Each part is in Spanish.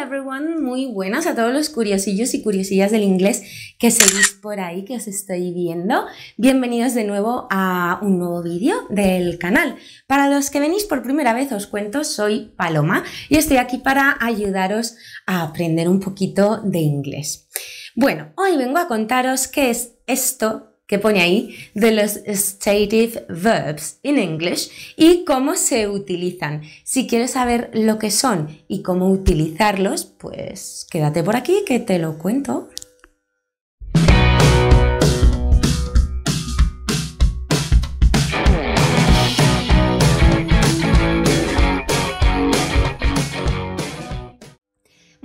everyone, muy buenas a todos los curiosillos y curiosillas del inglés que seguís por ahí, que os estoy viendo. Bienvenidos de nuevo a un nuevo vídeo del canal. Para los que venís por primera vez os cuento, soy Paloma y estoy aquí para ayudaros a aprender un poquito de inglés. Bueno, hoy vengo a contaros qué es esto que pone ahí de los stative verbs en in English y cómo se utilizan. Si quieres saber lo que son y cómo utilizarlos, pues quédate por aquí que te lo cuento.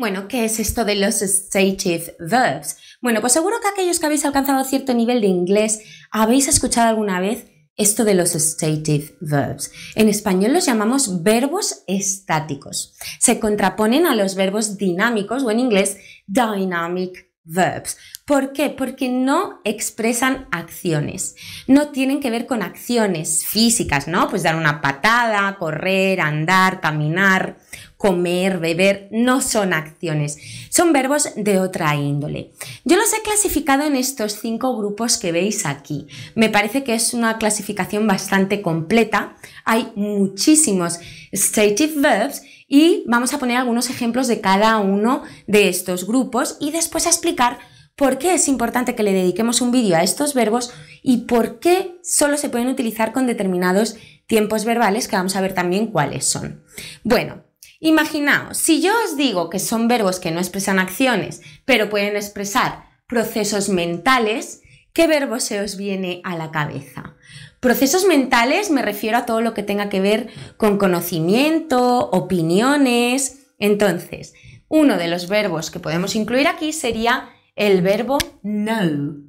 Bueno, ¿qué es esto de los stative verbs? Bueno, pues seguro que aquellos que habéis alcanzado cierto nivel de inglés habéis escuchado alguna vez esto de los stative verbs. En español los llamamos verbos estáticos. Se contraponen a los verbos dinámicos o en inglés dynamic verbs. ¿Por qué? Porque no expresan acciones. No tienen que ver con acciones físicas, ¿no? Pues dar una patada, correr, andar, caminar comer, beber, no son acciones, son verbos de otra índole. Yo los he clasificado en estos cinco grupos que veis aquí. Me parece que es una clasificación bastante completa. Hay muchísimos stative verbs y vamos a poner algunos ejemplos de cada uno de estos grupos y después a explicar por qué es importante que le dediquemos un vídeo a estos verbos y por qué solo se pueden utilizar con determinados tiempos verbales que vamos a ver también cuáles son. Bueno, Imaginaos, si yo os digo que son verbos que no expresan acciones, pero pueden expresar procesos mentales, ¿qué verbo se os viene a la cabeza? Procesos mentales me refiero a todo lo que tenga que ver con conocimiento, opiniones. Entonces, uno de los verbos que podemos incluir aquí sería el verbo know.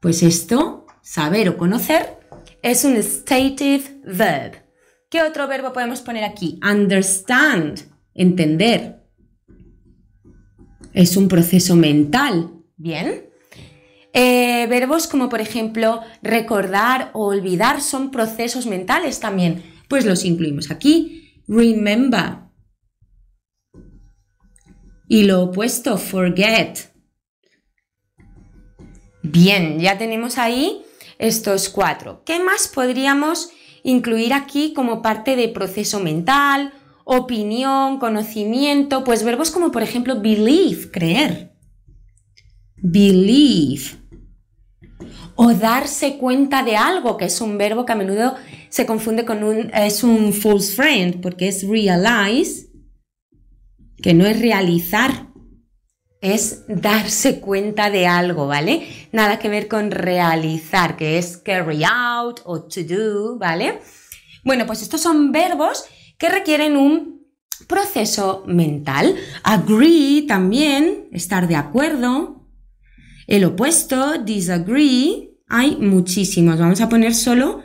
Pues esto, saber o conocer, es un stative verb. ¿Qué otro verbo podemos poner aquí? Understand, entender. Es un proceso mental, ¿bien? Eh, verbos como por ejemplo recordar o olvidar son procesos mentales también. Pues los incluimos aquí. Remember. Y lo opuesto, forget. Bien, ya tenemos ahí estos cuatro. ¿Qué más podríamos incluir aquí como parte de proceso mental, opinión, conocimiento, pues verbos como por ejemplo believe, creer. Believe. O darse cuenta de algo, que es un verbo que a menudo se confunde con un, es un false friend, porque es realize, que no es realizar, es darse cuenta de algo, ¿vale? Nada que ver con realizar, que es carry out o to do, ¿vale? Bueno, pues estos son verbos que requieren un proceso mental. Agree también, estar de acuerdo. El opuesto, disagree. Hay muchísimos. Vamos a poner solo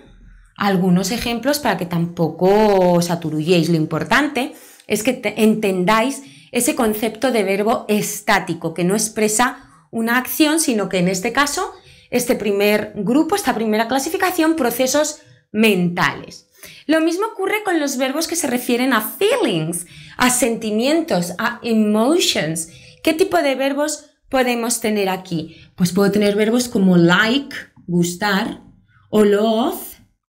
algunos ejemplos para que tampoco os aturulléis. Lo importante es que entendáis ese concepto de verbo estático, que no expresa una acción, sino que en este caso, este primer grupo, esta primera clasificación, procesos mentales. Lo mismo ocurre con los verbos que se refieren a feelings, a sentimientos, a emotions. ¿Qué tipo de verbos podemos tener aquí? Pues puedo tener verbos como like, gustar, o love,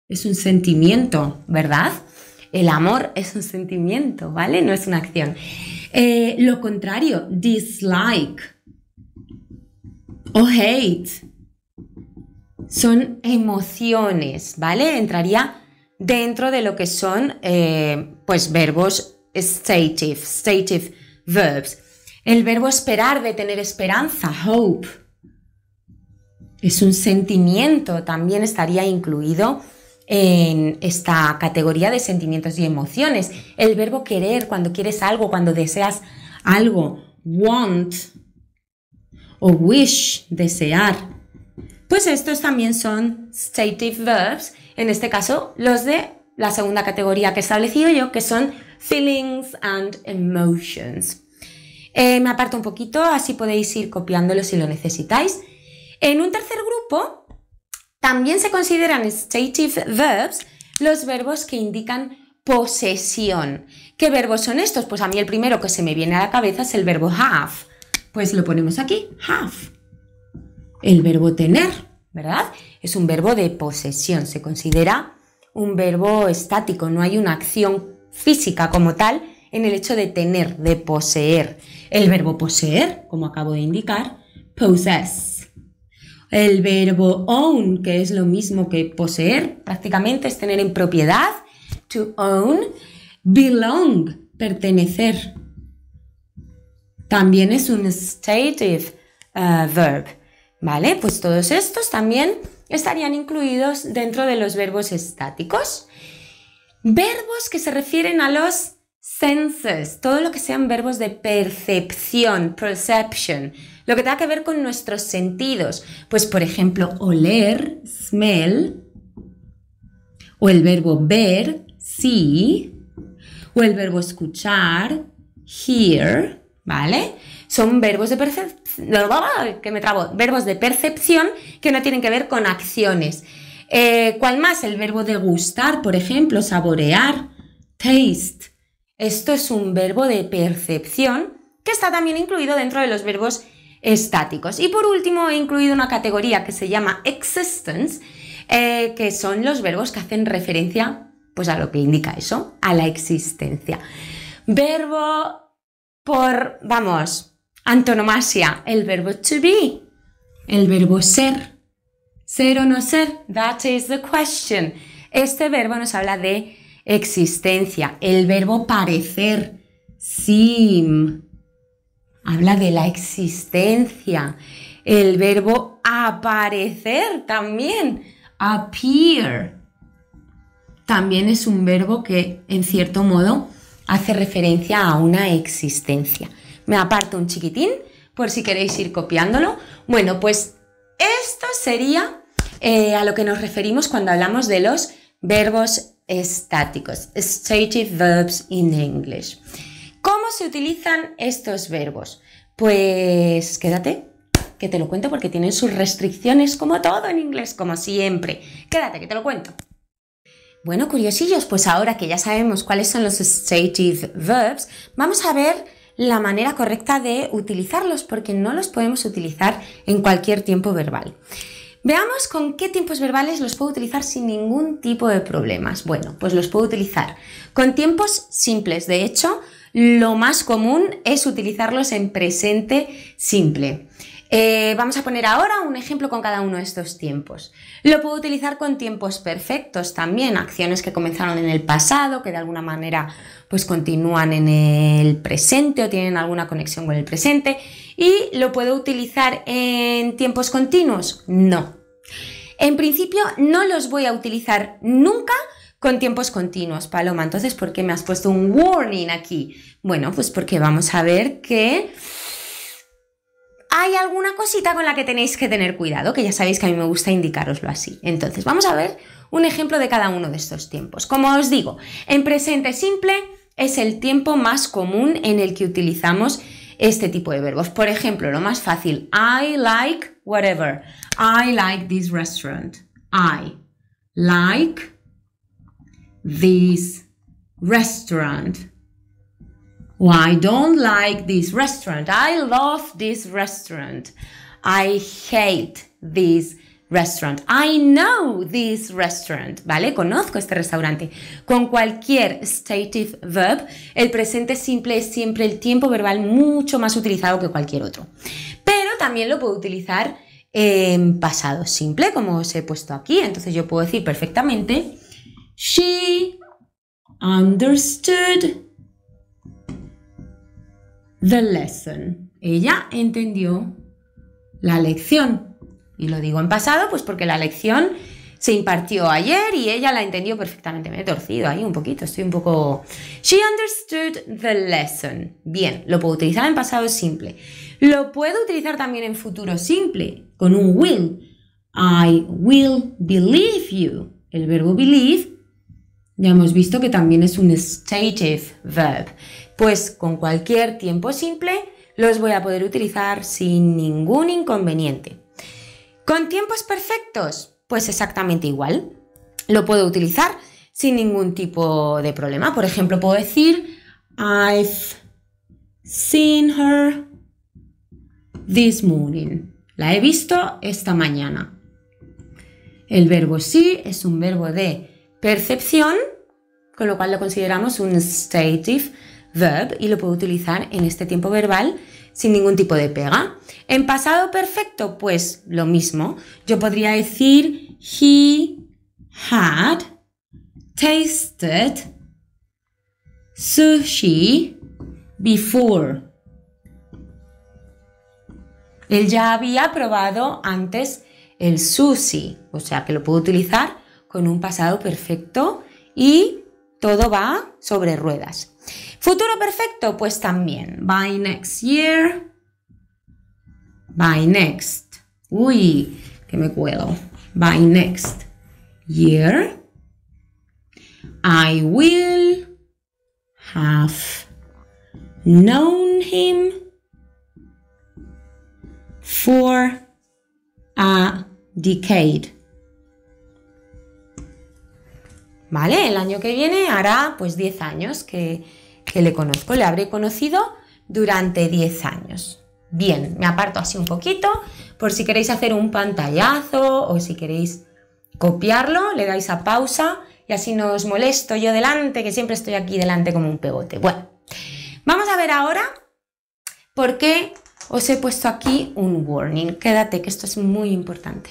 es un sentimiento, ¿verdad? El amor es un sentimiento, ¿vale? No es una acción. Eh, lo contrario, dislike o hate son emociones, ¿vale? Entraría dentro de lo que son eh, pues verbos stative, stative verbs. El verbo esperar, de tener esperanza, hope, es un sentimiento, también estaría incluido en esta categoría de sentimientos y emociones. El verbo querer, cuando quieres algo, cuando deseas algo, want o wish, desear. Pues estos también son stative verbs, en este caso los de la segunda categoría que he establecido yo, que son feelings and emotions. Eh, me aparto un poquito, así podéis ir copiándolo si lo necesitáis. En un tercer grupo también se consideran stative verbs los verbos que indican posesión. ¿Qué verbos son estos? Pues a mí el primero que se me viene a la cabeza es el verbo have. Pues lo ponemos aquí, have. El verbo tener, ¿verdad? Es un verbo de posesión, se considera un verbo estático, no hay una acción física como tal en el hecho de tener, de poseer. El verbo poseer, como acabo de indicar, possess. El verbo own, que es lo mismo que poseer, prácticamente es tener en propiedad, to own, belong, pertenecer. También es un stative uh, verb, ¿vale? Pues todos estos también estarían incluidos dentro de los verbos estáticos. Verbos que se refieren a los senses, todo lo que sean verbos de percepción, perception, lo que tenga que ver con nuestros sentidos. Pues por ejemplo, oler, smell, o el verbo ver, see, o el verbo escuchar, hear, ¿vale? Son verbos de percepción, que me verbos de percepción que no tienen que ver con acciones. Eh, ¿Cuál más? El verbo degustar, por ejemplo, saborear, taste esto es un verbo de percepción que está también incluido dentro de los verbos estáticos. Y por último, he incluido una categoría que se llama existence, eh, que son los verbos que hacen referencia pues, a lo que indica eso, a la existencia. Verbo por, vamos, antonomasia, el verbo to be, el verbo ser. Ser o no ser, that is the question. Este verbo nos habla de existencia. El verbo parecer, sim, habla de la existencia. El verbo aparecer también, appear, también es un verbo que en cierto modo hace referencia a una existencia. Me aparto un chiquitín por si queréis ir copiándolo. Bueno, pues esto sería eh, a lo que nos referimos cuando hablamos de los verbos estáticos, (stative verbs in English. ¿Cómo se utilizan estos verbos? Pues quédate, que te lo cuento porque tienen sus restricciones como todo en inglés, como siempre. Quédate, que te lo cuento. Bueno, curiosillos, pues ahora que ya sabemos cuáles son los stative verbs, vamos a ver la manera correcta de utilizarlos porque no los podemos utilizar en cualquier tiempo verbal. Veamos con qué tiempos verbales los puedo utilizar sin ningún tipo de problemas. Bueno, pues los puedo utilizar con tiempos simples. De hecho, lo más común es utilizarlos en presente simple. Eh, vamos a poner ahora un ejemplo con cada uno de estos tiempos. Lo puedo utilizar con tiempos perfectos también, acciones que comenzaron en el pasado, que de alguna manera pues continúan en el presente o tienen alguna conexión con el presente ¿Y lo puedo utilizar en tiempos continuos? No. En principio no los voy a utilizar nunca con tiempos continuos, Paloma. Entonces, ¿por qué me has puesto un warning aquí? Bueno, pues porque vamos a ver que hay alguna cosita con la que tenéis que tener cuidado, que ya sabéis que a mí me gusta indicaroslo así. Entonces, vamos a ver un ejemplo de cada uno de estos tiempos. Como os digo, en presente simple es el tiempo más común en el que utilizamos este tipo de verbos. Por ejemplo, lo más fácil, I like whatever. I like this restaurant. I like this restaurant. I don't like this restaurant. I love this restaurant. I hate this restaurant. I know this restaurant, ¿vale? Conozco este restaurante. Con cualquier stative verb, el presente simple es siempre el tiempo verbal mucho más utilizado que cualquier otro. Pero también lo puedo utilizar en pasado simple, como os he puesto aquí. Entonces yo puedo decir perfectamente, she understood the lesson. Ella entendió la lección. Y lo digo en pasado, pues porque la lección se impartió ayer y ella la entendió perfectamente. Me he torcido ahí un poquito, estoy un poco... She understood the lesson. Bien, lo puedo utilizar en pasado simple. Lo puedo utilizar también en futuro simple, con un will. I will believe you. El verbo believe ya hemos visto que también es un stative verb. Pues con cualquier tiempo simple los voy a poder utilizar sin ningún inconveniente. ¿Con tiempos perfectos? Pues exactamente igual. Lo puedo utilizar sin ningún tipo de problema. Por ejemplo, puedo decir, I've seen her this morning. La he visto esta mañana. El verbo sí es un verbo de percepción, con lo cual lo consideramos un stative verb y lo puedo utilizar en este tiempo verbal sin ningún tipo de pega. En pasado perfecto, pues lo mismo. Yo podría decir he had tasted sushi before. Él ya había probado antes el sushi, o sea que lo puedo utilizar con un pasado perfecto y todo va sobre ruedas. Futuro perfecto, pues también. By next year. By next. Uy, que me cuelo. By next year. I will have known him for a decade. ¿Vale? El año que viene hará pues 10 años que, le conozco, le habré conocido durante 10 años. Bien, me aparto así un poquito por si queréis hacer un pantallazo o si queréis copiarlo, le dais a pausa y así no os molesto yo delante, que siempre estoy aquí delante como un pegote. Bueno, vamos a ver ahora por qué os he puesto aquí un warning. Quédate, que esto es muy importante.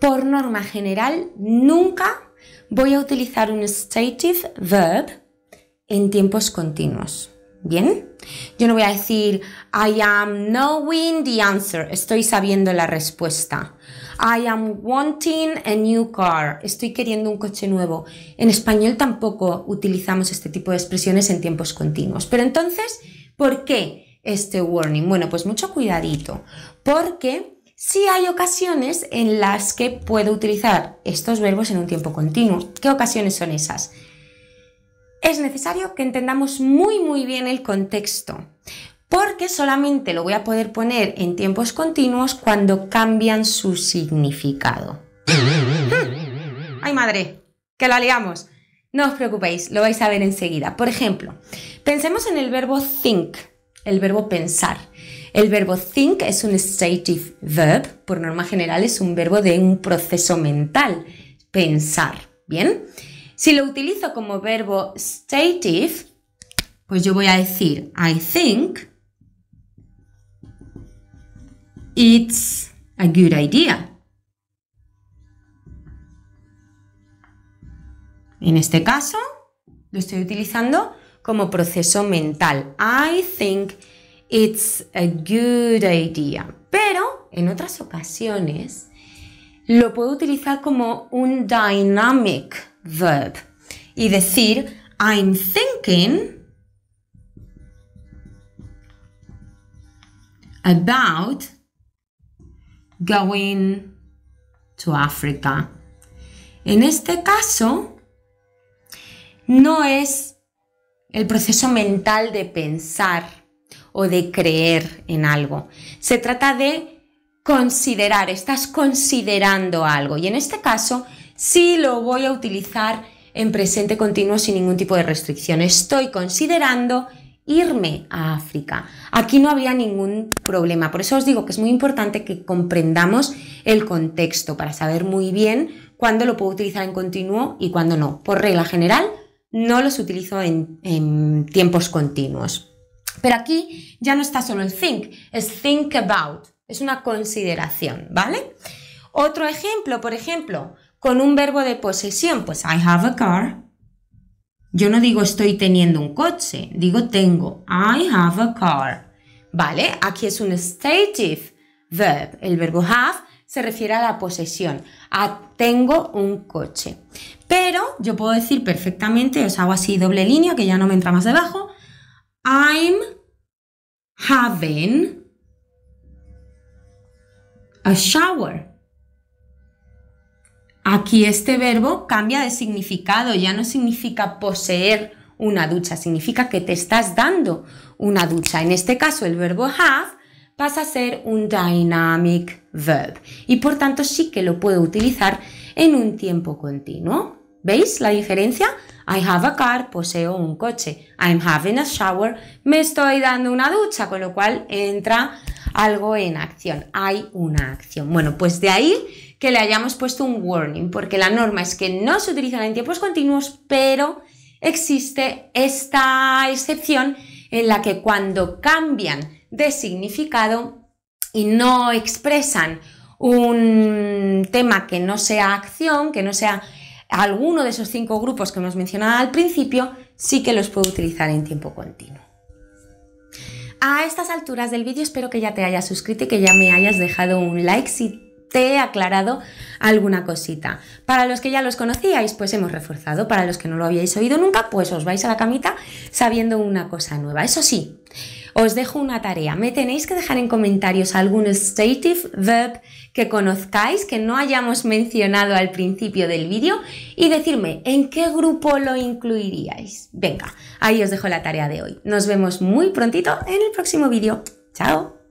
Por norma general, nunca voy a utilizar un stative verb en tiempos continuos. ¿Bien? Yo no voy a decir I am knowing the answer, estoy sabiendo la respuesta. I am wanting a new car, estoy queriendo un coche nuevo. En español tampoco utilizamos este tipo de expresiones en tiempos continuos. Pero entonces, ¿por qué este warning? Bueno, pues mucho cuidadito, porque sí hay ocasiones en las que puedo utilizar estos verbos en un tiempo continuo. ¿Qué ocasiones son esas? es necesario que entendamos muy muy bien el contexto, porque solamente lo voy a poder poner en tiempos continuos cuando cambian su significado. Hmm. ¡Ay madre! ¡Que la liamos! No os preocupéis, lo vais a ver enseguida. Por ejemplo, pensemos en el verbo think, el verbo pensar. El verbo think es un stative verb, por norma general es un verbo de un proceso mental, pensar, ¿bien? Si lo utilizo como verbo stative, pues yo voy a decir I think it's a good idea. En este caso, lo estoy utilizando como proceso mental. I think it's a good idea. Pero en otras ocasiones lo puedo utilizar como un dynamic verb y decir I'm thinking about going to Africa. En este caso, no es el proceso mental de pensar o de creer en algo. Se trata de considerar, estás considerando algo. Y en este caso, sí lo voy a utilizar en presente continuo sin ningún tipo de restricción. Estoy considerando irme a África. Aquí no habría ningún problema. Por eso os digo que es muy importante que comprendamos el contexto para saber muy bien cuándo lo puedo utilizar en continuo y cuándo no. Por regla general, no los utilizo en, en tiempos continuos. Pero aquí ya no está solo el think, es think about, es una consideración, ¿vale? Otro ejemplo, por ejemplo, con un verbo de posesión. Pues I have a car. Yo no digo estoy teniendo un coche, digo tengo. I have a car. ¿Vale? Aquí es un stative verb. El verbo have se refiere a la posesión, a tengo un coche. Pero yo puedo decir perfectamente, os hago así doble línea que ya no me entra más debajo. I'm having a shower. Aquí este verbo cambia de significado, ya no significa poseer una ducha, significa que te estás dando una ducha. En este caso el verbo have pasa a ser un dynamic verb y por tanto sí que lo puedo utilizar en un tiempo continuo. ¿Veis la diferencia? I have a car, poseo un coche. I'm having a shower, me estoy dando una ducha, con lo cual entra algo en acción, hay una acción. Bueno, pues de ahí que le hayamos puesto un warning, porque la norma es que no se utilizan en tiempos continuos, pero existe esta excepción en la que cuando cambian de significado y no expresan un tema que no sea acción, que no sea alguno de esos cinco grupos que hemos mencionado al principio, sí que los puedo utilizar en tiempo continuo. A estas alturas del vídeo espero que ya te hayas suscrito y que ya me hayas dejado un like te he aclarado alguna cosita. Para los que ya los conocíais, pues hemos reforzado. Para los que no lo habíais oído nunca, pues os vais a la camita sabiendo una cosa nueva. Eso sí, os dejo una tarea. Me tenéis que dejar en comentarios algún stative verb que conozcáis, que no hayamos mencionado al principio del vídeo, y decirme en qué grupo lo incluiríais. Venga, ahí os dejo la tarea de hoy. Nos vemos muy prontito en el próximo vídeo. ¡Chao!